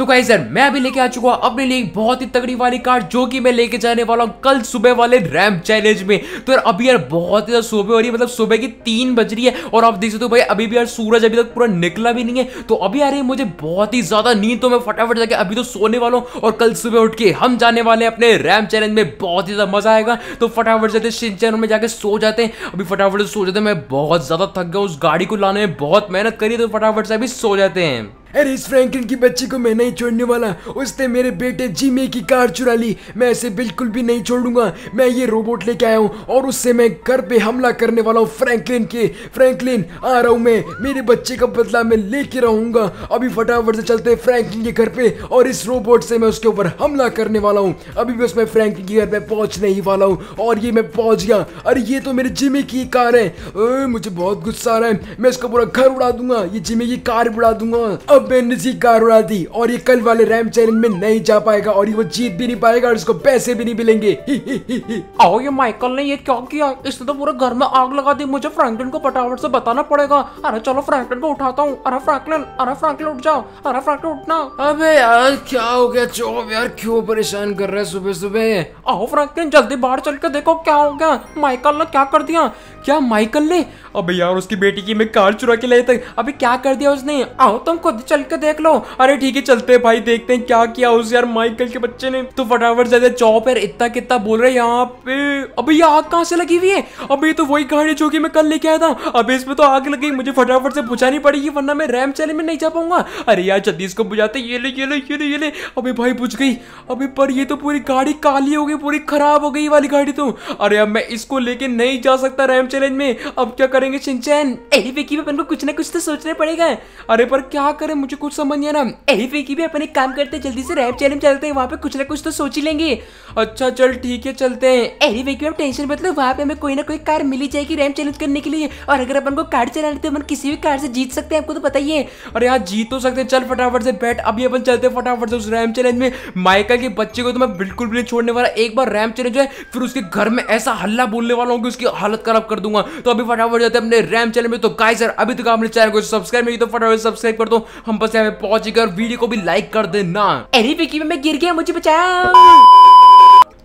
तो कहीं सर मैं अभी लेके आ चुका हूँ अपने लिए बहुत ही तगड़ी वाली कार्ड जो कि मैं लेके जाने वाला हूँ कल सुबह वाले रैम चैलेंज में तो यार अभी यार बहुत ही ज्यादा सुबह हो रही है मतलब सुबह की तीन बज रही है और आप देख सकते हो भाई अभी भी यार सूरज अभी तक पूरा निकला भी नहीं है तो अभी आ रही मुझे बहुत ही ज्यादा नींद तो मैं फटाफट जाके अभी तो सोने वाला हूँ और कल सुबह उठ के हम जाने वाले हैं अपने रैम चैलेंज में बहुत ही ज्यादा मजा आएगा तो फटाफट जाते सिंचन में जाके सो जाते हैं अभी फटाफट से सो जाते हैं मैं बहुत ज्यादा थक गया उस गाड़ी को लाने में बहुत मेहनत करी तो फटाफट से अभी सो जाते हैं अरे इस फ्रैंकलिन की बच्ची को मैं नहीं छोड़ने वाला उसने मेरे बेटे जीमे की कार चुरा ली मैं इसे बिल्कुल भी नहीं छोड़ूंगा मैं ये रोबोट लेके आया हूँ और उससे मैं घर पे हमला करने वाला हूँ फ्रैंकलिन के फ्रैंकलिन आ रहा हूँ मैं मेरे बच्चे का बदला मैं लेके रहूंगा अभी फटाफट से चलते फ्रैंकलिन के घर पे और इस रोबोट से मैं उसके ऊपर हमला करने वाला हूँ अभी भी उसमें फ्रैंकलिन के घर पे पहुँचने ही वाला हूँ और ये मैं पहुँच गया अरे ये तो मेरे जिमे की कार है मुझे बहुत गुस्सा आ रहा है मैं इसका पूरा घर उड़ा दूंगा ये जिमे की कार उड़ा दूंगा बेनजी कारोरा कारुरादी और ये कल वाले रैम चैलेंज में नहीं जा पाएगा और ये वो जीत भी नहीं पाएगा और इसको पैसे भी नहीं मिलेंगे आओ ये माइकल ने ये क्यों किया इसने तो पूरे घर में आग लगा दी मुझे फ्रैंकलिन को फटाफट से बताना पड़ेगा अरे चलो फ्रैंकलिन को उठाता हूँ अरे फ्रैंकलिन अरे फ्रैंकलिन उठ जाओ अरे फ्रैंकलिन उठना अबे यार क्या हो गया चौब यार क्यों परेशान कर रहा है सुबह सुबह आओ फ्रैंकलिन जल्दी बाहर चल के देखो क्या हो गया माइकल ने क्या कर दिया क्या माइकल ने अबे यार उसकी बेटी की मैं कार चुरा के लाई थी अभी क्या कर दिया उसने आओ तुम खुद चल के देख लो अरे ठीक है चलते भाई देखते हैं क्या किया उस यार माइकल के बच्चे ने तो फटाफट जाते चौप यार इतना कितना बोल रहे यहाँ पे अभी ये आग कहाँ से लगी हुई है अभी तो वही गाड़ी जो की मैं कल लेके आया था अभी इसमें तो आग लगी मुझे फटाफट से बुझानी पड़ेगी वरना मैं रैम चले में नहीं जा पाऊंगा अरे यार जल्दी इसको बुझाते ये ले ये ले ये ले ये ले अबे भाई बुझ गई अभी पर ये तो पूरी गाड़ी काली हो गई पूरी खराब हो गई वाली गाड़ी तो अरे अब मैं इसको लेके नहीं जा सकता रैम चैलेंज में अब क्या करेंगे सिंचैन अरे विकी अपन को कुछ ना कुछ तो सोचना पड़ेगा अरे पर क्या करें मुझे कुछ समझ नहीं आ रहा अरे भी अपन एक काम करते हैं जल्दी से रैप चैलेंज चलते हैं वहाँ पे कुछ ना कुछ तो सोच ही लेंगे अच्छा चल ठीक है चलते हैं वे की आप टेंशन मतलब वहाँ पे हमें कोई ना कोई कार मिली जाएगी रैप चैलेंज करने के लिए और अगर अपन को कार चला लेते हैं किसी भी कार से जीत सकते हैं आपको तो बताइए और यहाँ जीत तो सकते हैं चल फटाफट से बैठ अभी अपन चलते हैं फटाफट से उस रैम चैलेंज में माइकल के बच्चे को तो मैं बिल्कुल भी नहीं छोड़ने वाला एक बार रैम चैलेंज है फिर उसके घर में ऐसा हल्ला बोलने वाला हूँ कि उसकी हालत खराब कर दूंगा तो अभी फटाफट जाते हैं अपने रैम चैनल में तो गाय सर अभी तक आपने चैनल को सब्सक्राइब नहीं तो फटाफट सब्सक्राइब कर दो हम बस यहाँ पे पहुंच वीडियो को भी लाइक कर देना अरे विकी में मैं गिर गया मुझे बचाया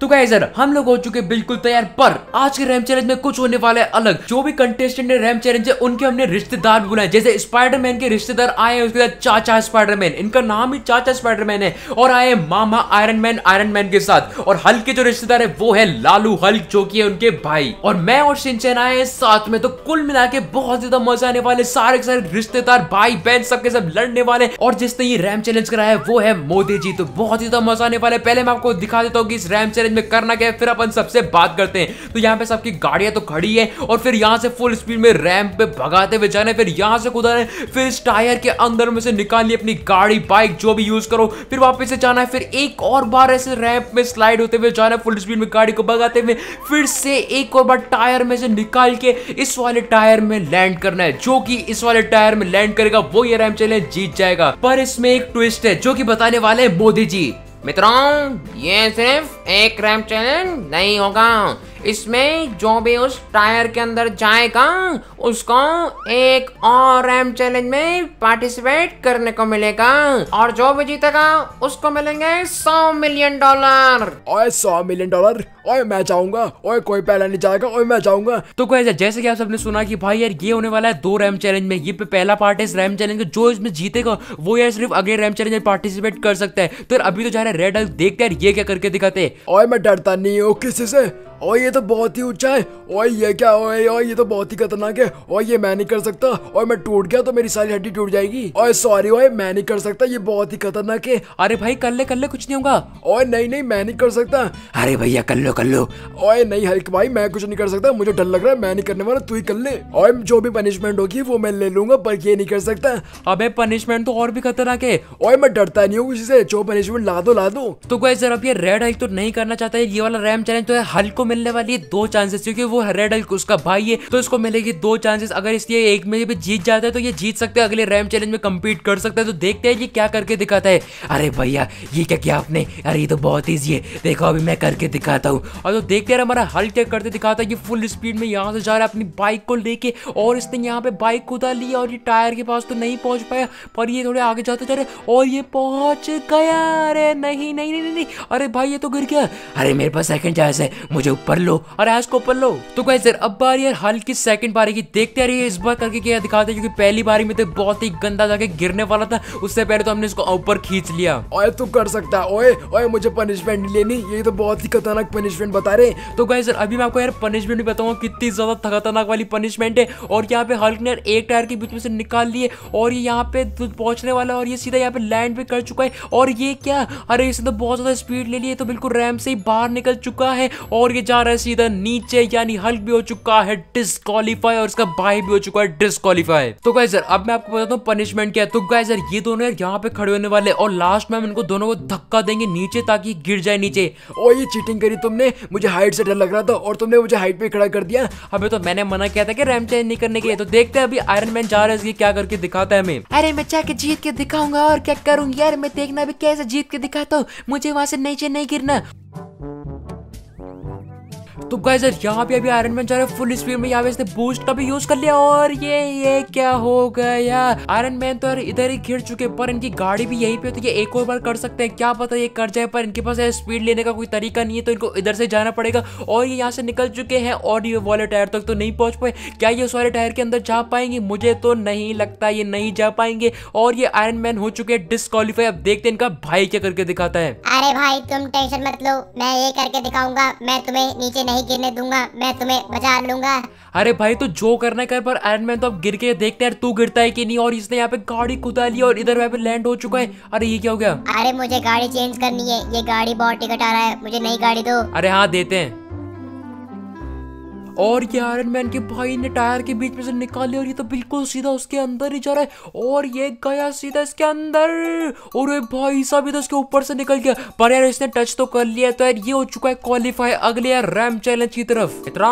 तो सर हम लोग हो चुके बिल्कुल तैयार पर आज के रैम चैलेंज में कुछ होने वाला है अलग जो भी कंटेस्टेंट ने रैम चैलेंज है उनके हमने रिश्तेदार भी बुलाए जैसे स्पाइडरमैन के रिश्तेदार आए हैं उसके साथ चाचा स्पाइडरमैन इनका नाम ही चाचा स्पाइडरमैन है और आए मामा आयरन मैन आयरन मैन के साथ और हल्क के जो रिश्तेदार है वो है लालू हल्क जो की है उनके भाई और मैं और सिंचन आए हैं साथ में तो कुल मिला के बहुत ज्यादा मजा आने वाले सारे सारे रिश्तेदार भाई बहन सबके सब लड़ने वाले और जिसने ये रैम चैलेंज कराया है वो है मोदी जी तो बहुत ज्यादा मजा आने वाले पहले मैं आपको दिखा देता हूँ कि इस रैम चैलेंज चैलेंज में करना क्या है फिर अपन सबसे बात करते हैं तो यहाँ पे सबकी गाड़ियां तो खड़ी है और फिर यहाँ से फुल स्पीड में रैम्प पे भगाते हुए जाने फिर यहाँ से कुदा फिर इस टायर के अंदर में से निकालिए अपनी गाड़ी बाइक जो भी यूज करो फिर वापस से जाना है फिर एक और बार ऐसे रैम्प में स्लाइड होते हुए जाना फुल स्पीड में गाड़ी को भगाते हुए फिर से एक और बार टायर में से निकाल के इस वाले टायर में लैंड करना है जो कि इस वाले टायर में लैंड करेगा वो ये रैम चैलेंज जीत जाएगा पर इसमें एक ट्विस्ट है जो कि बताने वाले हैं मोदी जी मित्रों ये सिर्फ एक रैम चैलेंज नहीं होगा इसमें जो भी उस टायर के अंदर जाएगा उसको एक और रैम चैलेंज में पार्टिसिपेट करने को मिलेगा और जो भी जीतेगा उसको मिलेंगे सौ मिलियन डॉलर ओए सौ मिलियन डॉलर ओए मैं जाऊंगा ओए कोई पहला नहीं जाएगा ओए मैं जाऊंगा तो कैसे जैसे कि आप सबने सुना कि भाई यार ये होने वाला है दो रैम चैलेंज में ये पहला पार्ट है इस रैम चैलेंज का जो इसमें जीतेगा वो यार सिर्फ अगले रैम चैलेंज में पार्टिसिपेट कर सकता है तो यार अभी तो जा रहे है रेड हल्क देखते यार ये क्या करके दिखाते ओए मैं डरता नहीं हूँ किसी से और ये तो बहुत ही ऊंचा है और ये क्या ओए और ये तो बहुत ही खतरनाक है और ये मैं नहीं कर सकता और मैं टूट गया तो मेरी सारी हड्डी टूट जाएगी और सॉरी ओए मैं नहीं कर सकता ये बहुत ही खतरनाक है अरे भाई कर ले कर ले कुछ नहीं होगा और नहीं नहीं मैं नहीं कर सकता अरे भैया कर लो कर लो और नहीं हल्क भाई मैं कुछ नहीं कर सकता मुझे डर लग रहा है मैं नहीं करने वाला तू ही कर ले और जो भी पनिशमेंट होगी वो मैं ले लूंगा पर ये नहीं कर सकता अब पनिशमेंट तो और भी खतरनाक है और मैं डरता नहीं हूँ किसी से जो पनिशमेंट ला दो ला दो तो कोई सर अब ये रेड हल्क तो नहीं करना चाहता ये वाला रैम चैलेंज तो है हल्को मिलने वाली है दो चांसेस क्योंकि वो रेड हल्क उसका भाई है तो इसको मिलेगी दो चांसेस अगर इसलिए एक में भी जीत जाता है तो ये जीत सकते हैं अगले रैम चैलेंज में कम्पीट कर सकते हैं तो देखते हैं ये क्या करके दिखाता है अरे भैया ये क्या किया आपने अरे ये तो बहुत ईजी है देखो अभी मैं करके दिखाता हूँ और तो देखते हैं हमारा हल चेक करते दिखाता है ये फुल स्पीड में यहाँ से जा रहा है अपनी बाइक को लेके और इसने यहाँ पे बाइक कुदा ली और ये टायर के पास तो नहीं पहुँच पाया पर ये थोड़े आगे जाते जा रहे और ये पहुँच गया अरे नहीं नहीं नहीं नहीं अरे भाई ये तो गिर गया अरे मेरे पास सेकंड चांस है मुझे लो लो और ऐश को पर लो तो गाइस सर अब बार यार हल की सेकंड बारी की देखते रहिए इस बार करके क्या दिखाते हैं क्योंकि पहली बारी में तो बहुत ही गंदा जाके गिरने वाला था उससे पहले तो हमने इसको ऊपर खींच लिया ओए तू कर सकता है ओए ओए मुझे पनिशमेंट लेनी ये तो बहुत ही खतरनाक पनिशमेंट बता रहे तो गाइस सर अभी मैं आपको यार पनिशमेंट भी बताऊंगा कितनी ज्यादा खतरनाक वाली पनिशमेंट है और यहाँ पे हल्क ने एक टायर के बीच में से निकाल लिए और ये यहाँ पे पहुंचने वाला और ये सीधा यहाँ पे लैंड भी कर चुका है और ये क्या अरे इसने तो बहुत ज्यादा स्पीड ले ली है तो बिल्कुल रैम से ही बाहर निकल चुका है और ये जा रहा है सीधा नीचे यानी हल्क भी हो चुका है डिस्कालीफाई और उसका भाई भी हो चुका है डिस्कालीफाई तो गाइजर अब मैं आपको बताता हूँ पनिशमेंट क्या है तो गाइजर ये दोनों यार यहाँ पे खड़े होने वाले और लास्ट में हम इनको दोनों को धक्का देंगे नीचे ताकि गिर जाए नीचे और ये चीटिंग करी तुमने मुझे हाइट से डर लग रहा था और तुमने मुझे हाइट पे खड़ा कर दिया अभी तो मैंने मना किया था कि रैम चेंज नहीं करने के लिए तो देखते हैं अभी आयरन मैन जा रहा है क्या करके दिखाता है हमें अरे मैं चाह के जीत के दिखाऊंगा और क्या करूंगी यार मैं देखना अभी कैसे जीत के दिखाता हूँ मुझे वहां से नीचे नहीं गिरना तो गाइजर यहाँ पे अभी आयरन मैन जा रहे फुल स्पीड में यहाँ पे इसने बूस्ट का भी यूज कर लिया और ये ये क्या हो गया आयरन मैन तो इधर ही घिर चुके पर इनकी गाड़ी भी यही पे तो ये एक और बार कर सकते हैं क्या पता ये कर जाए पर इनके पास स्पीड लेने का कोई तरीका नहीं है तो इनको इधर से जाना पड़ेगा और ये यहाँ से निकल चुके हैं और ये वाले टायर तक तो नहीं पहुंच पाए क्या ये उस वाले टायर के अंदर जा पाएंगे मुझे तो नहीं लगता ये नहीं जा पाएंगे और ये आयरन मैन हो चुके हैं डिसक्वालीफाई अब देखते इनका भाई क्या करके दिखाता है अरे भाई तुम टेंशन मत लो मैं ये करके दिखाऊंगा मैं तुम्हें नीचे नहीं नहीं गिरने दूंगा मैं तुम्हें बचा लूंगा अरे भाई तो जो करना कर पर आयरन मैन तो अब गिर के देखते हैं तू गिरता है कि नहीं और इसने यहाँ पे गाड़ी कुदा ली और इधर वहाँ पे लैंड हो चुका है अरे ये क्या हो गया अरे मुझे गाड़ी चेंज करनी है ये गाड़ी बहुत टिकट आ रहा है मुझे नई गाड़ी दो अरे हाँ देते हैं और ये आयरन मैन के भाई ने टायर के बीच में से लिया और ये तो बिल्कुल सीधा उसके अंदर ही जा रहा है और ये गया सीधा इसके अंदर और भाई साहब तो इसके ऊपर से निकल गया पर यार इसने टच तो कर लिया तो यार ये हो चुका है क्वालिफाई अगले यार रैम चैलेंज की तरफ इतना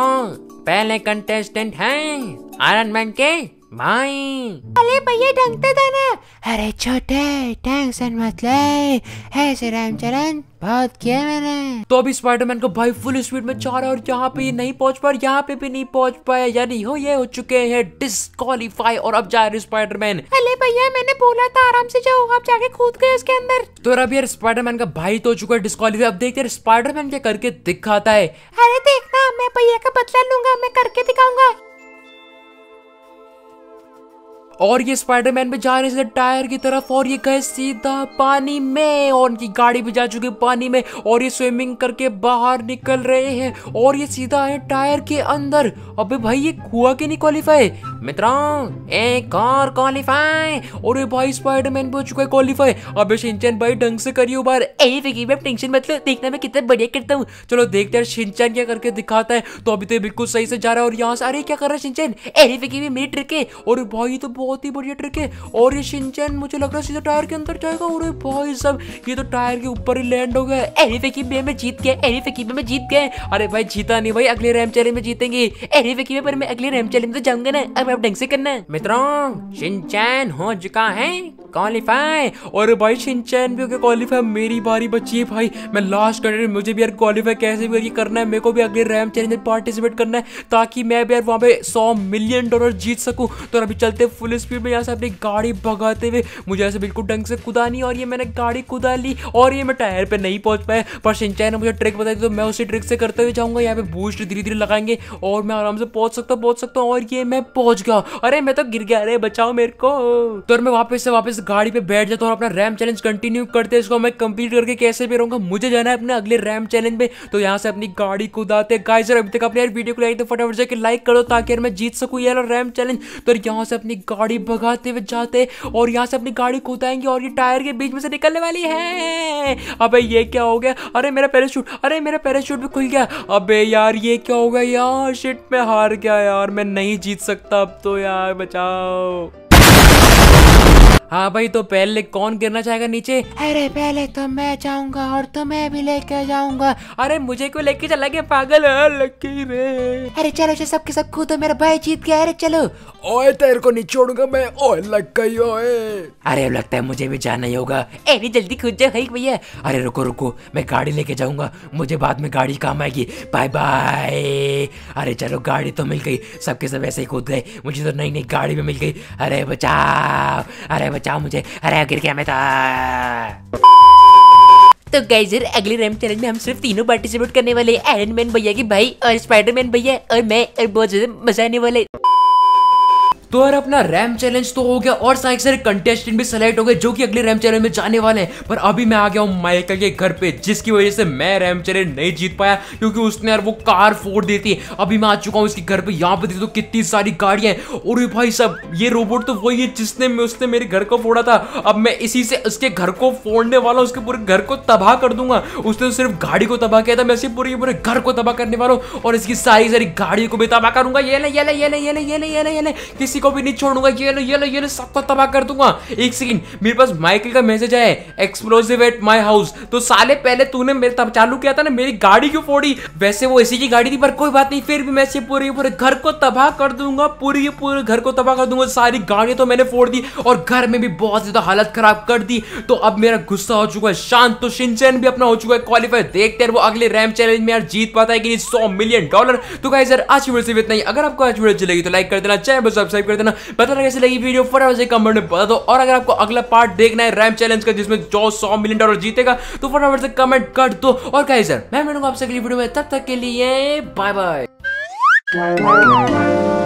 पहले कंटेस्टेंट हैं आयरन मैन के माई अरे भैया डंगते थे ना अरे छोटे टेंशन मत ले ऐसे राम बहुत किया मैंने तो अभी स्पाइडरमैन को भाई फुल स्पीड में चार और यहाँ पे नहीं पहुंच पाए यहाँ पे भी नहीं पहुंच पाए यानी हो ये हो चुके हैं डिस्कालीफाई और अब जा रहे स्पाइडरमैन अरे भैया मैंने बोला था आराम से जाओ आप जाके कूद गए उसके अंदर तो अब यार स्पाइडरमैन का भाई तो हो चुका है डिस्कालीफाई अब देखते स्पाइडर स्पाइडरमैन क्या करके दिखाता है अरे देखना मैं भैया का बदला लूंगा मैं करके दिखाऊंगा और ये स्पाइडरमैन भी जा रहे थे टायर की तरफ और ये गए सीधा पानी में और उनकी गाड़ी भी जा चुकी पानी में और ये स्विमिंग करके बाहर निकल रहे हैं और ये सीधा है टायर के अंदर अबे भाई ये कुआ के नहीं क्वालिफाई मित्रों एक और क्वालिफाई और ये भाई स्पाइडरमैन पहुंच चुका है क्वालिफाई अब ये शिनचैन भाई ढंग से करियो बार ए विकी मैं टेंशन मत मतलब देखना मैं कितना बढ़िया करता हूं चलो देखते हैं शिनचैन क्या करके दिखाता है तो अभी तो बिल्कुल सही से जा रहा है और यहां से अरे क्या कर रहा है शिनचैन ए विकी भी मेरी ट्रिक है और भाई तो बहुत ही बढ़िया ट्रिक है और ये शिनचैन मुझे लग रहा है सीधा टायर के अंदर जाएगा और ये भाई सब ये तो टायर के ऊपर ही लैंड हो गया ए विकी मैं जीत गया ए विकी मैं जीत गया अरे भाई जीता नहीं भाई अगले रैंप चैलेंज में जीतेंगे ए विकी पर मैं अगले रैंप चैलेंज में तो जाऊंगा ना अब अब ढंग से करना है मित्रों शिनचैन हो चुका है क्वालिफाई और भाई शिनचैन भी हो गया क्वालिफाई मेरी बारी बची है भाई मैं लास्ट कंटेंट मुझे भी यार क्वालिफाई कैसे भी करना है मेरे को भी अगले रैम चैलेंज में पार्टिसिपेट करना है ताकि मैं भी यार वहाँ पे सौ मिलियन डॉलर जीत सकूँ तो अभी चलते फुल स्पीड में यहाँ से अपनी गाड़ी भगाते हुए मुझे ऐसे बिल्कुल ढंग से कुदा नहीं और ये मैंने गाड़ी कुदा ली और ये मैं टायर पर नहीं पहुँच पाया पर शिनचैन ने मुझे ट्रिक बताई तो मैं उसी ट्रिक से करते हुए जाऊँगा यहाँ पे बूस्ट धीरे धीरे लगाएंगे और मैं आराम से पहुँच सकता हूँ पहुँच सकता हूँ और ये मैं पहुँच गया अरे मैं तो गिर गया अरे बचाओ मेरे को तो मैं वापस से वापस गाड़ी पे बैठ जाता हूँ अपना रैम चैलेंज कंटिन्यू करते इसको मैं कंप्लीट करके कैसे भी रहूंगा मुझे जाना है अपने अगले रैम चैलेंज में तो यहाँ से अपनी गाड़ी कुदाते गाइस यार अभी तक अपने यार वीडियो को लाइक तो फटाफट जाकर लाइक करो ताकि यार मैं जीत सकूँ यार रैम चैलेंज तो यहाँ से अपनी गाड़ी भगाते हुए जाते और यहाँ से अपनी गाड़ी कूदाएंगे और ये टायर के बीच में से निकलने वाली है अबे ये क्या हो गया अरे मेरा पैराशूट अरे मेरा पैराशूट भी खुल गया अबे यार ये क्या हो गया यार शिट मैं हार गया यार मैं नहीं जीत सकता तो यार बचाओ हाँ भाई तो पहले कौन गिरना चाहेगा नीचे अरे पहले तो मैं जाऊंगा और तो मैं भी लेके जाऊंगा अरे मुझे क्यों लेके चला गया पागल हाँ, लकी रे अरे चलो चलो सबके सब खुद तो मेरा भाई जीत गया अरे चलो ओए तेरे को नहीं छोड़ूंगा मैं ओए लग गई ओए अरे लगता है मुझे भी जाना ही होगा अरे जल्दी खुद जाओ भाई भैया अरे रुको रुको मैं गाड़ी लेके जाऊंगा मुझे बाद में गाड़ी काम आएगी बाय बाय अरे चलो गाड़ी तो मिल गई सबके सब ऐसे ही कूद गए मुझे तो नई नई गाड़ी भी मिल गई अरे बचाओ अरे बचाओ बचाओ मुझे अरे गिर गया मैं था तो गाइजर अगले रैम चैलेंज में हम सिर्फ तीनों पार्टिसिपेट करने वाले आयरन मैन भैया की भाई और स्पाइडरमैन भैया और मैं और बहुत ज्यादा मजा आने वाले तो यार अपना रैम चैलेंज तो हो गया और सारे सारे कंटेस्टेंट भी सिलेक्ट हो गए जो कि अगले रैम चैलेंज में जाने वाले हैं पर अभी मैं आ गया हूँ माइकल के घर पे जिसकी वजह से मैं रैम चैलेंज नहीं जीत पाया क्योंकि उसने यार वो कार फोड़ दी थी अभी मैं आ चुका हूँ उसके घर पे यहाँ पे तो कितनी सारी गाड़ियाँ और भाई सब ये रोबोट तो वही है जिसने उसने मेरे घर को फोड़ा था अब मैं इसी से उसके घर को फोड़ने वाला हूँ उसके पूरे घर को तबाह कर दूंगा उसने तो सिर्फ गाड़ी को तबाह किया था मैं पूरे पूरे घर को तबाह करने वाला हूँ और इसकी सारी सारी गाड़ियों को भी तबाह करूंगा ये ले ये ले ये ले ये ले ये ले ये ले किसी को भी नहीं छोड़ूंगा ये लो ये लो ये लो सबको तबाह कर दूंगा एक सेकंड मेरे पास माइकल का मैसेज आया एक्सप्लोजिव एट माय हाउस तो साले पहले तूने मेरे तब चालू किया था ना मेरी गाड़ी क्यों फोड़ी वैसे वो इसी की गाड़ी थी पर कोई बात नहीं फिर भी मैं पूरे पूरे घर को तबाह कर दूंगा पूरी पूरे घर को तबाह कर दूंगा सारी गाड़ी तो मैंने फोड़ दी और घर में भी बहुत ज्यादा हालत खराब कर दी तो अब मेरा गुस्सा हो चुका है शांत तो शिनचैन भी अपना हो चुका है क्वालिफाई देखते हैं वो अगले रैम चैलेंज में यार जीत पाता है कि नहीं सौ मिलियन डॉलर तो गाइस यार आज वीडियो से इतना ही अगर आपको आज वीडियो चलेगी तो लाइक कर देना चैनल सब्सक्राइब कर देना पता ना कैसे लगी वीडियो फटाफट से कमेंट में बता दो और अगर आपको अगला पार्ट देखना है रैम चैलेंज का जिसमें जो सौ मिलियन डॉलर जीतेगा तो फटाफट से कमेंट कर दो और कहे सर मैं मिलूंगा आपसे अगली वीडियो में तब तक के लिए बाय बाय